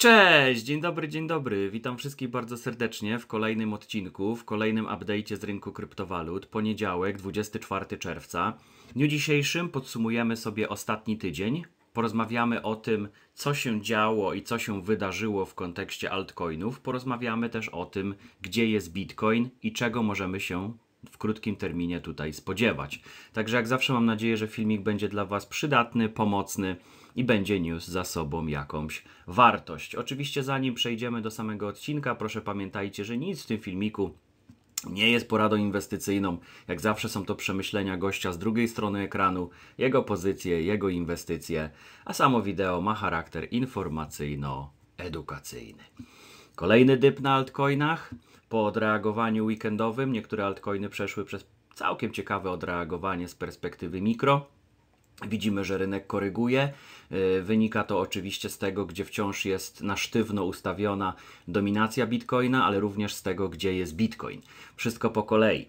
Cześć, dzień dobry, dzień dobry. Witam wszystkich bardzo serdecznie w kolejnym odcinku, w kolejnym update'cie z rynku kryptowalut. Poniedziałek, 24 czerwca. W dniu dzisiejszym podsumujemy sobie ostatni tydzień. Porozmawiamy o tym, co się działo i co się wydarzyło w kontekście altcoinów. Porozmawiamy też o tym, gdzie jest Bitcoin i czego możemy się w krótkim terminie tutaj spodziewać. Także jak zawsze mam nadzieję, że filmik będzie dla Was przydatny, pomocny i będzie niósł za sobą jakąś wartość. Oczywiście zanim przejdziemy do samego odcinka, proszę pamiętajcie, że nic w tym filmiku nie jest poradą inwestycyjną. Jak zawsze są to przemyślenia gościa z drugiej strony ekranu, jego pozycje, jego inwestycje, a samo wideo ma charakter informacyjno-edukacyjny. Kolejny dyp na altcoinach. Po odreagowaniu weekendowym niektóre altcoiny przeszły przez całkiem ciekawe odreagowanie z perspektywy mikro. Widzimy, że rynek koryguje. Y, wynika to oczywiście z tego, gdzie wciąż jest na sztywno ustawiona dominacja bitcoina, ale również z tego, gdzie jest bitcoin. Wszystko po kolei.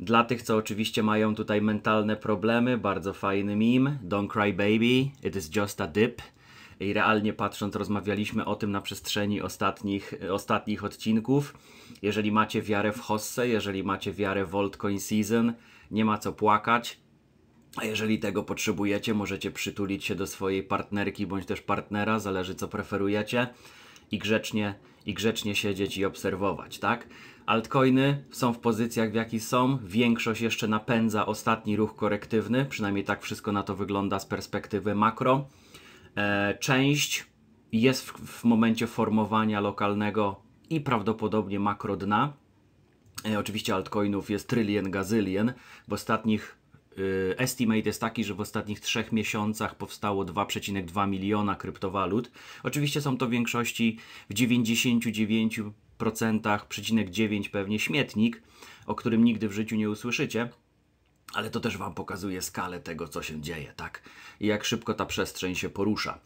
Dla tych, co oczywiście mają tutaj mentalne problemy, bardzo fajny meme. Don't cry baby, it is just a dip. I realnie patrząc, rozmawialiśmy o tym na przestrzeni ostatnich, ostatnich odcinków. Jeżeli macie wiarę w Hossę, jeżeli macie wiarę w Altcoin Season, nie ma co płakać a jeżeli tego potrzebujecie, możecie przytulić się do swojej partnerki bądź też partnera, zależy co preferujecie, i grzecznie, i grzecznie siedzieć i obserwować, tak? Altcoiny są w pozycjach w jakich są, większość jeszcze napędza ostatni ruch korektywny, przynajmniej tak wszystko na to wygląda z perspektywy makro. E, część jest w, w momencie formowania lokalnego i prawdopodobnie makrodna. E, oczywiście altcoinów jest trylien, gazylien. W ostatnich Y, estimate jest taki, że w ostatnich trzech miesiącach powstało 2,2 miliona kryptowalut. Oczywiście są to w większości w 99% 9 pewnie śmietnik, o którym nigdy w życiu nie usłyszycie. Ale to też Wam pokazuje skalę tego, co się dzieje, tak? I jak szybko ta przestrzeń się porusza.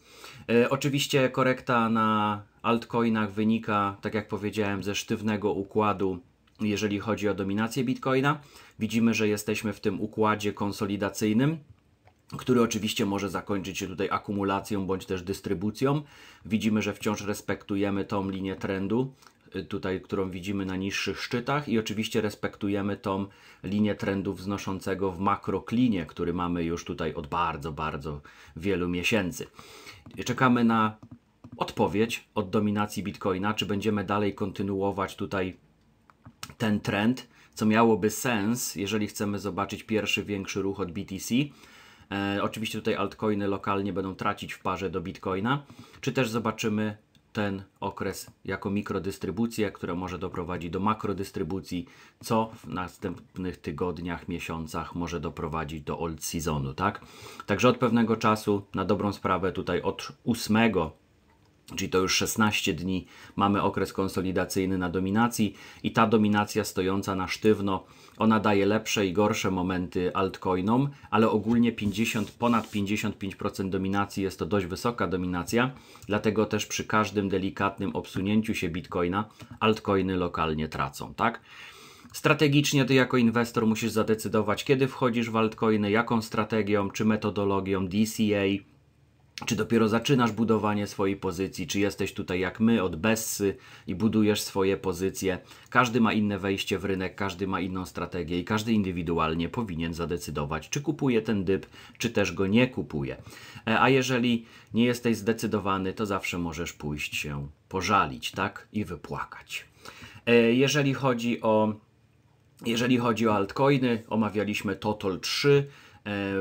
E, oczywiście korekta na altcoinach wynika, tak jak powiedziałem, ze sztywnego układu jeżeli chodzi o dominację Bitcoina. Widzimy, że jesteśmy w tym układzie konsolidacyjnym, który oczywiście może zakończyć się tutaj akumulacją bądź też dystrybucją. Widzimy, że wciąż respektujemy tą linię trendu, y, tutaj, którą widzimy na niższych szczytach i oczywiście respektujemy tą linię trendu wznoszącego w makroklinie, który mamy już tutaj od bardzo, bardzo wielu miesięcy. Czekamy na odpowiedź od dominacji Bitcoina, czy będziemy dalej kontynuować tutaj ten trend, co miałoby sens, jeżeli chcemy zobaczyć pierwszy większy ruch od BTC. E, oczywiście tutaj altcoiny lokalnie będą tracić w parze do Bitcoina, czy też zobaczymy ten okres jako mikrodystrybucję, która może doprowadzić do makrodystrybucji, co w następnych tygodniach, miesiącach może doprowadzić do old seasonu, tak? Także od pewnego czasu, na dobrą sprawę, tutaj od 8 Czyli to już 16 dni mamy okres konsolidacyjny na dominacji i ta dominacja stojąca na sztywno, ona daje lepsze i gorsze momenty altcoinom, ale ogólnie 50, ponad 55% dominacji jest to dość wysoka dominacja, dlatego też przy każdym delikatnym obsunięciu się bitcoina altcoiny lokalnie tracą, tak? Strategicznie ty jako inwestor musisz zadecydować, kiedy wchodzisz w altcoiny, jaką strategią czy metodologią DCA, czy dopiero zaczynasz budowanie swojej pozycji, czy jesteś tutaj jak my od Bessy i budujesz swoje pozycje. Każdy ma inne wejście w rynek, każdy ma inną strategię i każdy indywidualnie powinien zadecydować, czy kupuje ten dyp, czy też go nie kupuje. E, a jeżeli nie jesteś zdecydowany, to zawsze możesz pójść się pożalić, tak? I wypłakać. E, jeżeli chodzi o jeżeli chodzi o altcoiny, omawialiśmy Total 3,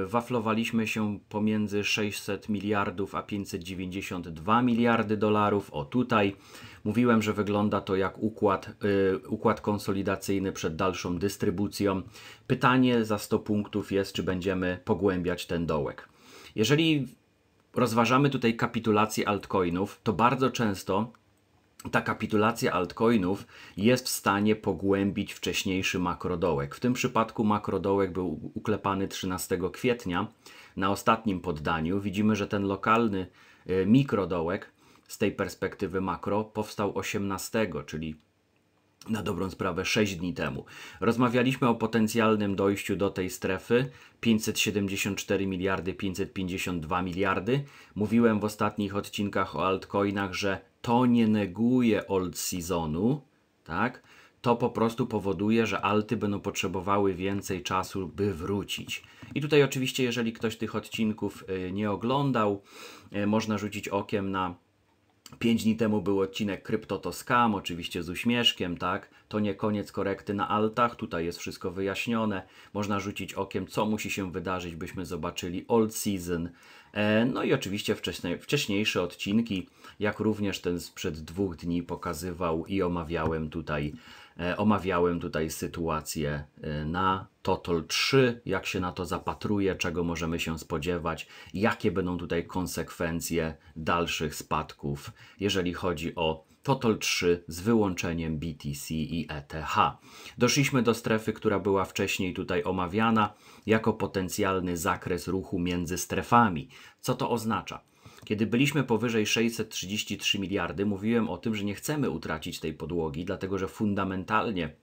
E, waflowaliśmy się pomiędzy 600 miliardów a 592 miliardy dolarów. O tutaj mówiłem, że wygląda to jak układ, e, układ konsolidacyjny przed dalszą dystrybucją. Pytanie za 100 punktów jest, czy będziemy pogłębiać ten dołek. Jeżeli rozważamy tutaj kapitulację altcoinów, to bardzo często ta kapitulacja altcoinów jest w stanie pogłębić wcześniejszy makrodołek. W tym przypadku makrodołek był uklepany 13 kwietnia na ostatnim poddaniu. Widzimy, że ten lokalny y, mikrodołek z tej perspektywy makro powstał 18, czyli na dobrą sprawę 6 dni temu. Rozmawialiśmy o potencjalnym dojściu do tej strefy 574 miliardy, 552 miliardy. Mówiłem w ostatnich odcinkach o altcoinach, że to nie neguje old seasonu, tak? To po prostu powoduje, że alty będą potrzebowały więcej czasu, by wrócić. I tutaj oczywiście, jeżeli ktoś tych odcinków y, nie oglądał, y, można rzucić okiem na Pięć dni temu był odcinek Krypto to Scam, oczywiście z uśmieszkiem, tak? To nie koniec korekty na altach, tutaj jest wszystko wyjaśnione. Można rzucić okiem, co musi się wydarzyć, byśmy zobaczyli Old Season. E, no i oczywiście wcześniej, wcześniejsze odcinki, jak również ten sprzed dwóch dni pokazywał i omawiałem tutaj E, omawiałem tutaj sytuację e, na Total 3, jak się na to zapatruje, czego możemy się spodziewać, jakie będą tutaj konsekwencje dalszych spadków, jeżeli chodzi o Total 3 z wyłączeniem BTC i ETH. Doszliśmy do strefy, która była wcześniej tutaj omawiana jako potencjalny zakres ruchu między strefami. Co to oznacza? Kiedy byliśmy powyżej 633 miliardy, mówiłem o tym, że nie chcemy utracić tej podłogi, dlatego że fundamentalnie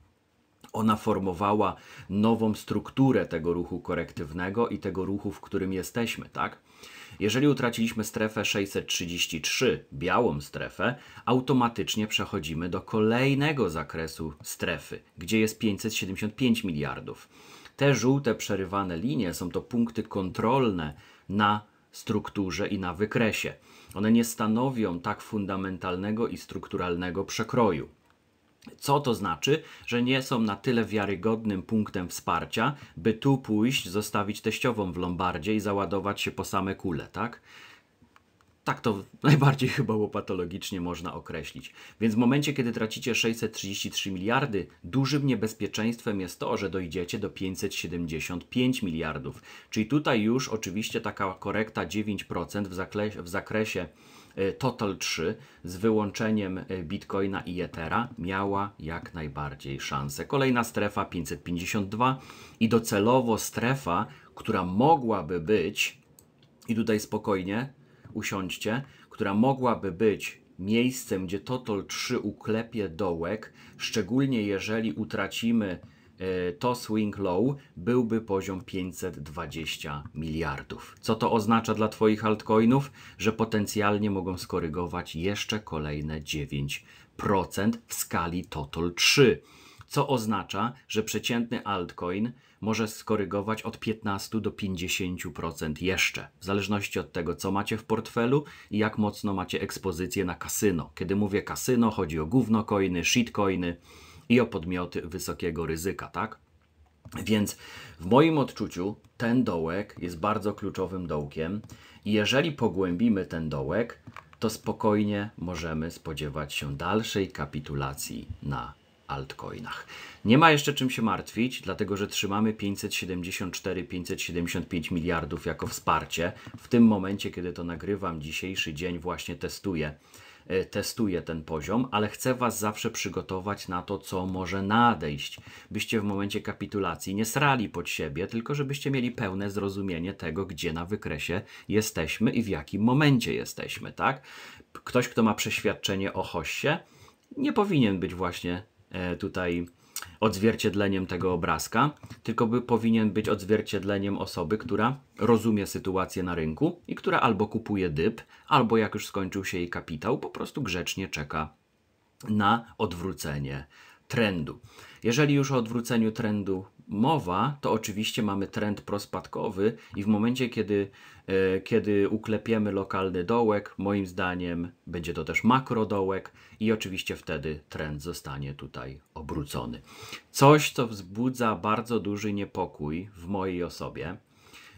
ona formowała nową strukturę tego ruchu korektywnego i tego ruchu, w którym jesteśmy, tak? Jeżeli utraciliśmy strefę 633, białą strefę, automatycznie przechodzimy do kolejnego zakresu strefy, gdzie jest 575 miliardów. Te żółte przerywane linie są to punkty kontrolne na strukturze i na wykresie. One nie stanowią tak fundamentalnego i strukturalnego przekroju. Co to znaczy, że nie są na tyle wiarygodnym punktem wsparcia, by tu pójść, zostawić teściową w lombardzie i załadować się po same kule, tak? Tak to najbardziej chyba łopatologicznie można określić. Więc w momencie, kiedy tracicie 633 miliardy, dużym niebezpieczeństwem jest to, że dojdziecie do 575 miliardów. Czyli tutaj już oczywiście taka korekta 9% w, zakresie, w y, zakresie Total 3 z wyłączeniem y, Bitcoina i Ethera miała jak najbardziej szansę. Kolejna strefa 552 i docelowo strefa, która mogłaby być, i tutaj spokojnie, usiądźcie, która mogłaby być miejscem, gdzie total 3 uklepie dołek, szczególnie jeżeli utracimy e, to swing low byłby poziom 520 miliardów. Co to oznacza dla Twoich altcoinów? Że potencjalnie mogą skorygować jeszcze kolejne 9% w skali Total 3. Co oznacza, że przeciętny altcoin może skorygować od 15 do 50% jeszcze, w zależności od tego, co macie w portfelu i jak mocno macie ekspozycję na kasyno. Kiedy mówię kasyno, chodzi o głównokoiny, coiny, shitcoiny i o podmioty wysokiego ryzyka, tak? Więc w moim odczuciu ten dołek jest bardzo kluczowym dołkiem i jeżeli pogłębimy ten dołek, to spokojnie możemy spodziewać się dalszej kapitulacji na altcoinach. Nie ma jeszcze czym się martwić, dlatego że trzymamy 574-575 miliardów jako wsparcie. W tym momencie, kiedy to nagrywam, dzisiejszy dzień właśnie testuję e, testuję ten poziom, ale chcę Was zawsze przygotować na to, co może nadejść, byście w momencie kapitulacji nie srali pod siebie, tylko żebyście mieli pełne zrozumienie tego, gdzie na wykresie jesteśmy i w jakim momencie jesteśmy, tak? Ktoś, kto ma przeświadczenie o hoście, nie powinien być właśnie E, tutaj odzwierciedleniem tego obrazka, tylko by powinien być odzwierciedleniem osoby, która rozumie sytuację na rynku i która albo kupuje dyb, albo jak już skończył się jej kapitał, po prostu grzecznie czeka na odwrócenie trendu. Jeżeli już o odwróceniu trendu mowa, to oczywiście mamy trend prospadkowy i w momencie, kiedy, e, kiedy uklepiemy lokalny dołek, moim zdaniem będzie to też makrodołek i oczywiście wtedy trend zostanie tutaj obrócony. Coś, co wzbudza bardzo duży niepokój w mojej osobie,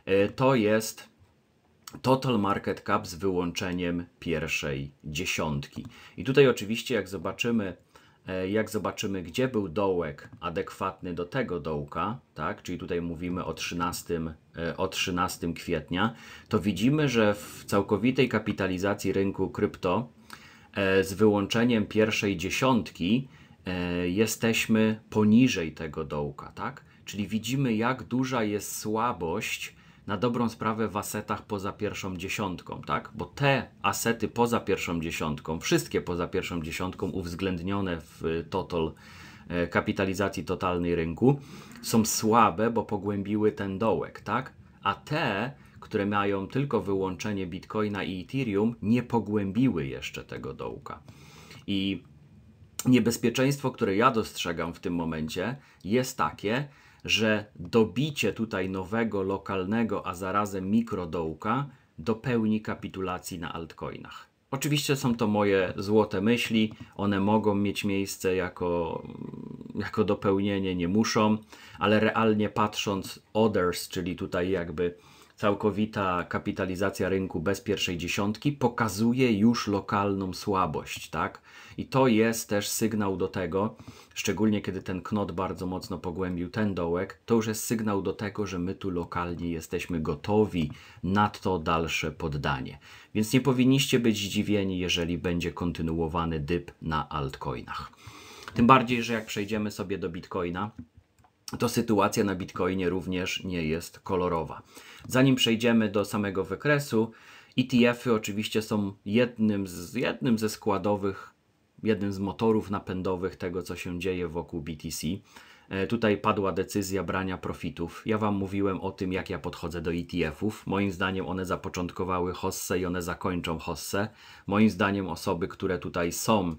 e, to jest Total Market Cap z wyłączeniem pierwszej dziesiątki. I tutaj oczywiście jak zobaczymy E, jak zobaczymy, gdzie był dołek adekwatny do tego dołka, tak, czyli tutaj mówimy o 13, e, o 13 kwietnia, to widzimy, że w całkowitej kapitalizacji rynku krypto e, z wyłączeniem pierwszej dziesiątki jesteśmy poniżej tego dołka, tak? Czyli widzimy, jak duża jest słabość na dobrą sprawę w asetach poza pierwszą dziesiątką, tak? Bo te asety poza pierwszą dziesiątką, wszystkie poza pierwszą dziesiątką uwzględnione w y, total e, kapitalizacji totalnej rynku są słabe, bo pogłębiły ten dołek, tak? A te, które mają tylko wyłączenie Bitcoina i Ethereum, nie pogłębiły jeszcze tego dołka. I niebezpieczeństwo, które ja dostrzegam w tym momencie, jest takie, że dobicie tutaj nowego, lokalnego, a zarazem mikrodołka dopełni kapitulacji na altcoinach. Oczywiście są to moje złote myśli, one mogą mieć miejsce jako, jako dopełnienie, nie muszą, ale realnie patrząc, others, czyli tutaj jakby całkowita kapitalizacja rynku bez pierwszej dziesiątki pokazuje już lokalną słabość, tak? I to jest też sygnał do tego, szczególnie kiedy ten knot bardzo mocno pogłębił ten dołek, to już jest sygnał do tego, że my tu lokalnie jesteśmy gotowi na to dalsze poddanie. Więc nie powinniście być zdziwieni, jeżeli będzie kontynuowany dyb na altcoinach. Tym bardziej, że jak przejdziemy sobie do bitcoina, to sytuacja na Bitcoinie również nie jest kolorowa. Zanim przejdziemy do samego wykresu, ETF-y oczywiście są jednym, z, jednym ze składowych, jednym z motorów napędowych tego, co się dzieje wokół BTC. E, tutaj padła decyzja brania profitów. Ja Wam mówiłem o tym, jak ja podchodzę do ETF-ów. Moim zdaniem one zapoczątkowały HOSSE i one zakończą HOSSE. Moim zdaniem osoby, które tutaj są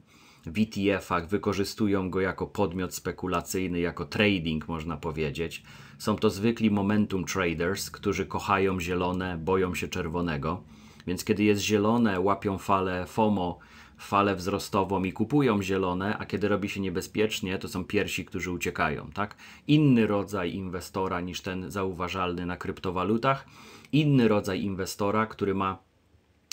w ETF-ach, wykorzystują go jako podmiot spekulacyjny, jako trading można powiedzieć. Są to zwykli momentum traders, którzy kochają zielone, boją się czerwonego. Więc kiedy jest zielone, łapią falę FOMO, falę wzrostową i kupują zielone, a kiedy robi się niebezpiecznie, to są pierwsi, którzy uciekają, tak? Inny rodzaj inwestora niż ten zauważalny na kryptowalutach, inny rodzaj inwestora, który ma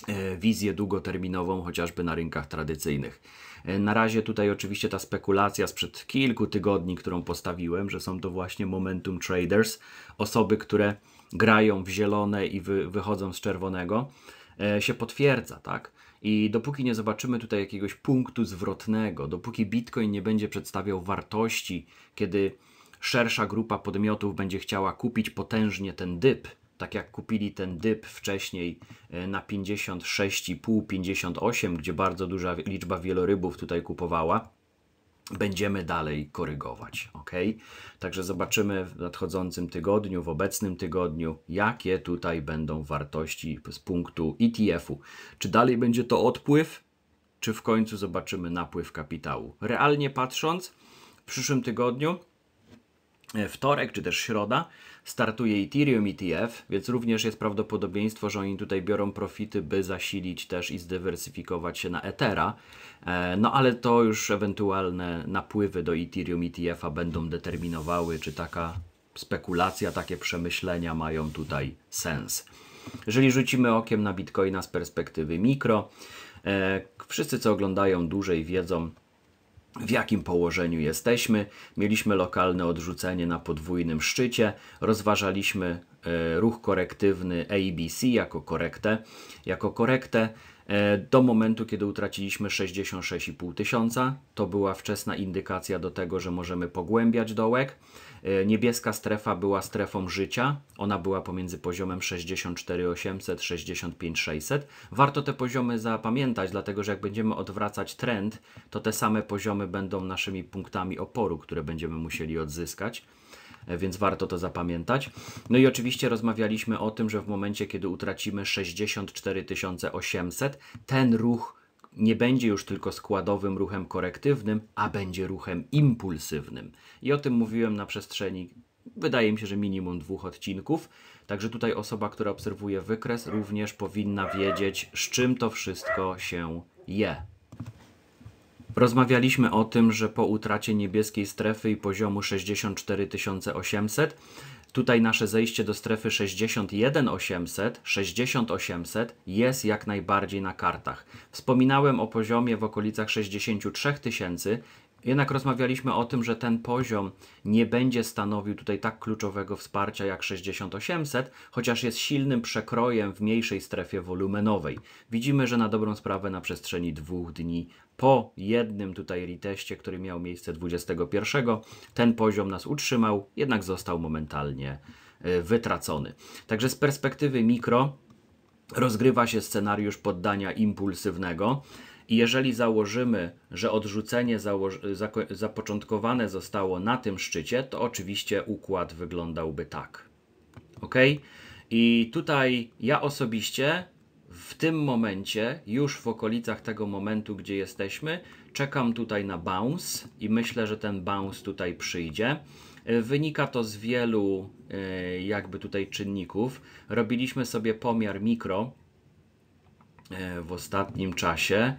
E, wizję długoterminową, chociażby na rynkach tradycyjnych. E, na razie tutaj oczywiście ta spekulacja sprzed kilku tygodni, którą postawiłem, że są to właśnie momentum traders, osoby, które grają w zielone i wy, wychodzą z czerwonego, e, się potwierdza, tak? I dopóki nie zobaczymy tutaj jakiegoś punktu zwrotnego, dopóki Bitcoin nie będzie przedstawiał wartości, kiedy szersza grupa podmiotów będzie chciała kupić potężnie ten dyp, tak jak kupili ten dyb wcześniej e, na 56,5, 58, gdzie bardzo duża liczba wielorybów tutaj kupowała, będziemy dalej korygować. Ok? Także zobaczymy w nadchodzącym tygodniu, w obecnym tygodniu, jakie tutaj będą wartości z punktu ETF-u. Czy dalej będzie to odpływ, czy w końcu zobaczymy napływ kapitału? Realnie patrząc, w przyszłym tygodniu, e, wtorek czy też środa, startuje Ethereum ETF, więc również jest prawdopodobieństwo, że oni tutaj biorą profity, by zasilić też i zdywersyfikować się na Ethera. E, no ale to już ewentualne napływy do Ethereum ETF-a będą determinowały, czy taka spekulacja, takie przemyślenia mają tutaj sens. Jeżeli rzucimy okiem na Bitcoina z perspektywy mikro, e, wszyscy co oglądają dłużej wiedzą, w jakim położeniu jesteśmy. Mieliśmy lokalne odrzucenie na podwójnym szczycie, rozważaliśmy e, ruch korektywny ABC jako korektę. Jako korektę E, do momentu, kiedy utraciliśmy 66,5 tysiąca. To była wczesna indykacja do tego, że możemy pogłębiać dołek. E, niebieska strefa była strefą życia. Ona była pomiędzy poziomem 64,800, 65,600. Warto te poziomy zapamiętać, dlatego że jak będziemy odwracać trend, to te same poziomy będą naszymi punktami oporu, które będziemy musieli odzyskać. E, więc warto to zapamiętać. No i oczywiście rozmawialiśmy o tym, że w momencie, kiedy utracimy 64 800, ten ruch nie będzie już tylko składowym ruchem korektywnym, a będzie ruchem impulsywnym. I o tym mówiłem na przestrzeni, wydaje mi się, że minimum dwóch odcinków. Także tutaj osoba, która obserwuje wykres, również powinna wiedzieć, z czym to wszystko się je. Rozmawialiśmy o tym, że po utracie niebieskiej strefy i poziomu 64800, tutaj nasze zejście do strefy 61800, 60800 jest jak najbardziej na kartach. Wspominałem o poziomie w okolicach 63000 jednak rozmawialiśmy o tym, że ten poziom nie będzie stanowił tutaj tak kluczowego wsparcia jak 6800, chociaż jest silnym przekrojem w mniejszej strefie wolumenowej. Widzimy, że na dobrą sprawę na przestrzeni dwóch dni po jednym tutaj reteście, który miał miejsce 21, ten poziom nas utrzymał, jednak został momentalnie e, wytracony. Także z perspektywy mikro rozgrywa się scenariusz poddania impulsywnego. I jeżeli założymy, że odrzucenie zapoczątkowane zostało na tym szczycie, to oczywiście układ wyglądałby tak. Ok? I tutaj ja osobiście w tym momencie, już w okolicach tego momentu, gdzie jesteśmy, czekam tutaj na bounce i myślę, że ten bounce tutaj przyjdzie. E, wynika to z wielu e, jakby tutaj czynników. Robiliśmy sobie pomiar mikro e, w ostatnim czasie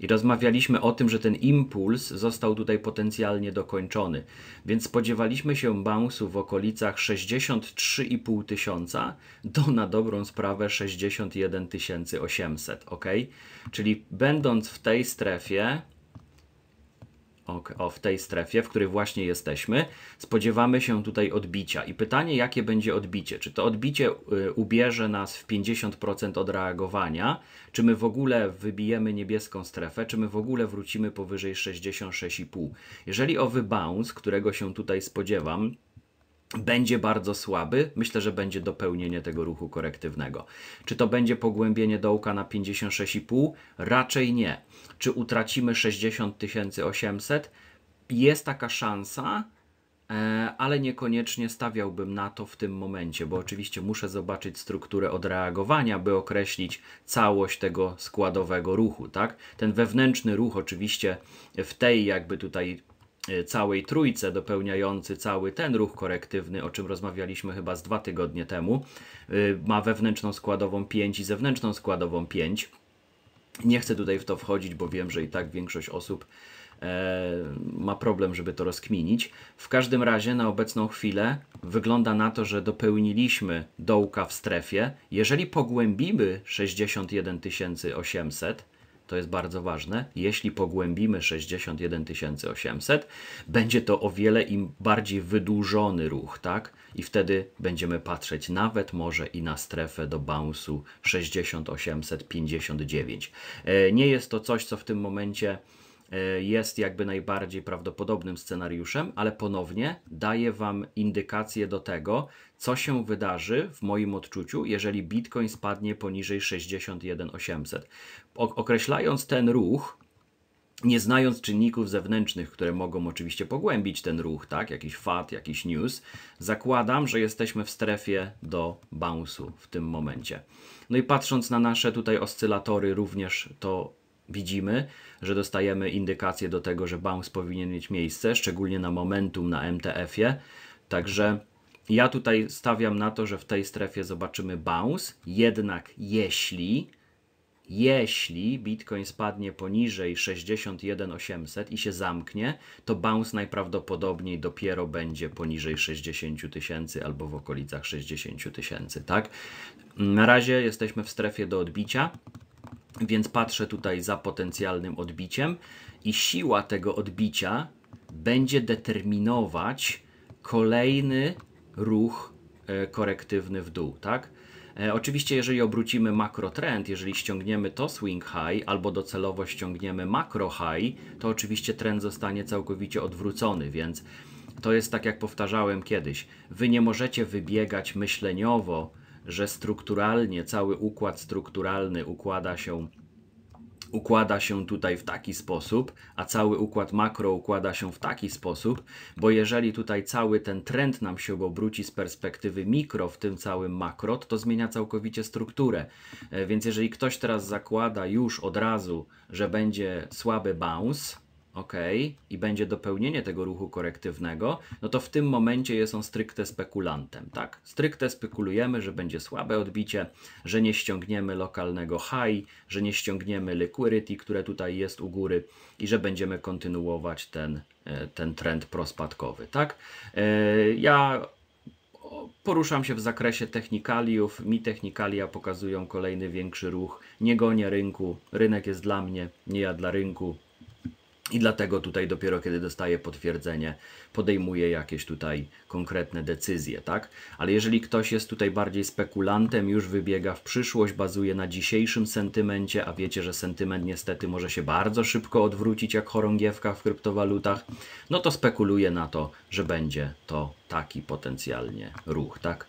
i rozmawialiśmy o tym, że ten impuls został tutaj potencjalnie dokończony, więc spodziewaliśmy się bounce'u w okolicach 63,5 tysiąca do na dobrą sprawę 61 800, ok? Czyli będąc w tej strefie, o, w tej strefie, w której właśnie jesteśmy, spodziewamy się tutaj odbicia. I pytanie, jakie będzie odbicie? Czy to odbicie y, ubierze nas w 50% odreagowania? Czy my w ogóle wybijemy niebieską strefę? Czy my w ogóle wrócimy powyżej 66,5? Jeżeli owy bounce, którego się tutaj spodziewam, będzie bardzo słaby, myślę, że będzie dopełnienie tego ruchu korektywnego. Czy to będzie pogłębienie dołka na 56,5? Raczej nie. Czy utracimy 60 800? Jest taka szansa, e, ale niekoniecznie stawiałbym na to w tym momencie, bo oczywiście muszę zobaczyć strukturę odreagowania, by określić całość tego składowego ruchu, tak? Ten wewnętrzny ruch oczywiście w tej jakby tutaj E, całej trójce dopełniający cały ten ruch korektywny, o czym rozmawialiśmy chyba z dwa tygodnie temu, e, ma wewnętrzną składową 5 i zewnętrzną składową 5. Nie chcę tutaj w to wchodzić, bo wiem, że i tak większość osób e, ma problem, żeby to rozkminić. W każdym razie na obecną chwilę wygląda na to, że dopełniliśmy dołka w strefie. Jeżeli pogłębimy 61 800, to jest bardzo ważne, jeśli pogłębimy 61 800, będzie to o wiele im bardziej wydłużony ruch, tak? I wtedy będziemy patrzeć nawet może i na strefę do bounce'u 6859. E, nie jest to coś, co w tym momencie e, jest jakby najbardziej prawdopodobnym scenariuszem, ale ponownie daje Wam indykację do tego, co się wydarzy w moim odczuciu, jeżeli Bitcoin spadnie poniżej 61800. Określając ten ruch, nie znając czynników zewnętrznych, które mogą oczywiście pogłębić ten ruch, tak, jakiś fat, jakiś news, zakładam, że jesteśmy w strefie do bounce'u w tym momencie. No i patrząc na nasze tutaj oscylatory również to widzimy, że dostajemy indykację do tego, że bounce powinien mieć miejsce, szczególnie na momentum na MTF-ie. Także ja tutaj stawiam na to, że w tej strefie zobaczymy bounce, jednak jeśli jeśli Bitcoin spadnie poniżej 61800 i się zamknie, to bounce najprawdopodobniej dopiero będzie poniżej 60 tysięcy albo w okolicach 60 tysięcy, tak? Na razie jesteśmy w strefie do odbicia, więc patrzę tutaj za potencjalnym odbiciem i siła tego odbicia będzie determinować kolejny ruch e, korektywny w dół, tak? E, oczywiście, jeżeli obrócimy makrotrend, jeżeli ściągniemy to swing high albo docelowo ściągniemy makro high, to oczywiście trend zostanie całkowicie odwrócony, więc to jest tak jak powtarzałem kiedyś. Wy nie możecie wybiegać myśleniowo, że strukturalnie cały układ strukturalny układa się układa się tutaj w taki sposób, a cały układ makro układa się w taki sposób, bo jeżeli tutaj cały ten trend nam się obróci z perspektywy mikro w tym całym makro, to, to zmienia całkowicie strukturę. E, więc jeżeli ktoś teraz zakłada już od razu, że będzie słaby bounce, ok, i będzie dopełnienie tego ruchu korektywnego, no to w tym momencie jest on stricte spekulantem, tak? Stricte spekulujemy, że będzie słabe odbicie, że nie ściągniemy lokalnego high, że nie ściągniemy liquidity, które tutaj jest u góry i że będziemy kontynuować ten, e, ten trend prospadkowy, tak? E, ja poruszam się w zakresie technikaliów. Mi technikalia pokazują kolejny większy ruch. Nie gonię rynku. Rynek jest dla mnie, nie ja dla rynku. I dlatego tutaj dopiero kiedy dostaje potwierdzenie, podejmuje jakieś tutaj konkretne decyzje, tak? Ale jeżeli ktoś jest tutaj bardziej spekulantem, już wybiega w przyszłość, bazuje na dzisiejszym sentymencie, a wiecie, że sentyment niestety może się bardzo szybko odwrócić jak chorągiewka w kryptowalutach, no to spekuluje na to, że będzie to taki potencjalnie ruch, tak?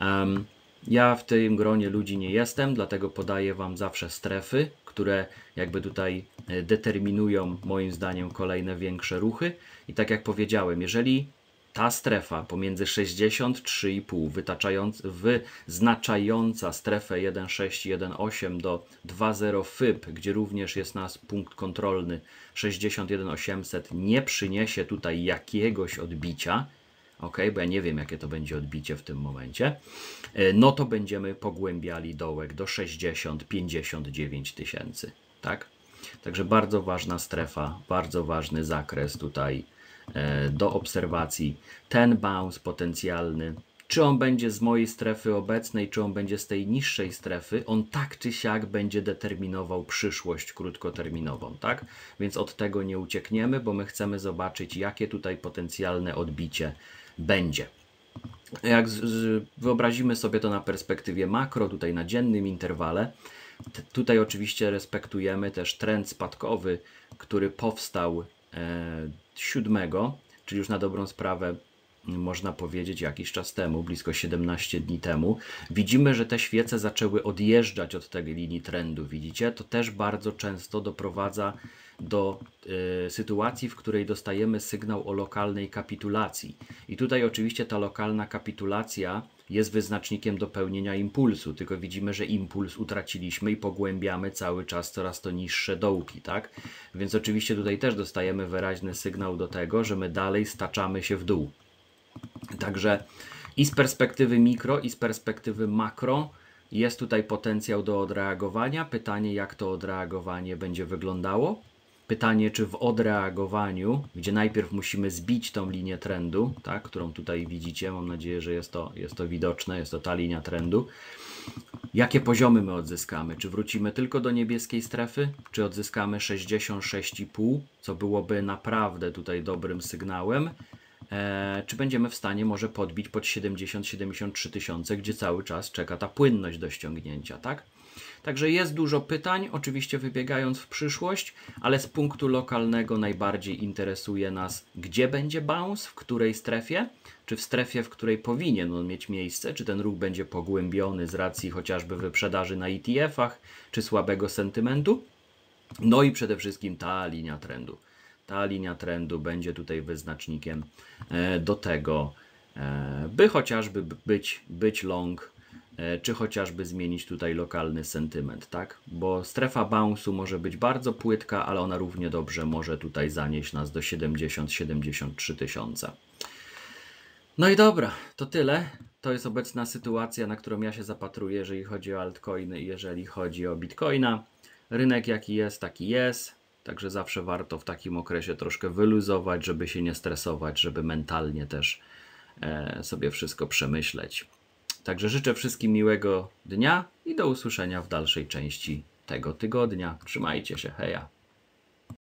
Um, ja w tym gronie ludzi nie jestem, dlatego podaję Wam zawsze strefy, które jakby tutaj e, determinują moim zdaniem kolejne większe ruchy. I tak jak powiedziałem, jeżeli ta strefa pomiędzy 63,5 wytaczając, wyznaczająca strefę 1,6 1,8 do 2,0 FYB, gdzie również jest nas punkt kontrolny 61,800, nie przyniesie tutaj jakiegoś odbicia, ok, bo ja nie wiem, jakie to będzie odbicie w tym momencie, e, no to będziemy pogłębiali dołek do 60-59 tysięcy, tak? Także bardzo ważna strefa, bardzo ważny zakres tutaj e, do obserwacji. Ten bounce potencjalny, czy on będzie z mojej strefy obecnej, czy on będzie z tej niższej strefy, on tak czy siak będzie determinował przyszłość krótkoterminową, tak? Więc od tego nie uciekniemy, bo my chcemy zobaczyć, jakie tutaj potencjalne odbicie będzie. Jak wyobrazimy sobie to na perspektywie makro, tutaj na dziennym interwale, tutaj oczywiście respektujemy też trend spadkowy, który powstał e, 7, czyli już na dobrą sprawę można powiedzieć jakiś czas temu, blisko 17 dni temu, widzimy, że te świece zaczęły odjeżdżać od tej linii trendu. Widzicie, to też bardzo często doprowadza do y, sytuacji, w której dostajemy sygnał o lokalnej kapitulacji. I tutaj oczywiście ta lokalna kapitulacja jest wyznacznikiem dopełnienia impulsu, tylko widzimy, że impuls utraciliśmy i pogłębiamy cały czas coraz to niższe dołki, tak? Więc oczywiście tutaj też dostajemy wyraźny sygnał do tego, że my dalej staczamy się w dół. Także i z perspektywy mikro, i z perspektywy makro jest tutaj potencjał do odreagowania. Pytanie, jak to odreagowanie będzie wyglądało. Pytanie, czy w odreagowaniu, gdzie najpierw musimy zbić tą linię trendu, tak, którą tutaj widzicie, mam nadzieję, że jest to, jest to widoczne, jest to ta linia trendu, jakie poziomy my odzyskamy? Czy wrócimy tylko do niebieskiej strefy, czy odzyskamy 66,5, co byłoby naprawdę tutaj dobrym sygnałem? E, czy będziemy w stanie może podbić pod 70-73 tysiące, gdzie cały czas czeka ta płynność do ściągnięcia, tak? Także jest dużo pytań, oczywiście wybiegając w przyszłość, ale z punktu lokalnego najbardziej interesuje nas, gdzie będzie bounce, w której strefie, czy w strefie, w której powinien on mieć miejsce, czy ten ruch będzie pogłębiony z racji chociażby wyprzedaży na ETF-ach, czy słabego sentymentu. No i przede wszystkim ta linia trendu. Ta linia trendu będzie tutaj wyznacznikiem e, do tego, e, by chociażby być, być long E, czy chociażby zmienić tutaj lokalny sentyment, tak? Bo strefa bounce'u może być bardzo płytka, ale ona równie dobrze może tutaj zanieść nas do 70-73 tysiąca. No i dobra, to tyle. To jest obecna sytuacja, na którą ja się zapatruję, jeżeli chodzi o altcoiny i jeżeli chodzi o bitcoina. Rynek jaki jest, taki jest. Także zawsze warto w takim okresie troszkę wyluzować, żeby się nie stresować, żeby mentalnie też e, sobie wszystko przemyśleć. Także życzę wszystkim miłego dnia i do usłyszenia w dalszej części tego tygodnia. Trzymajcie się, heja!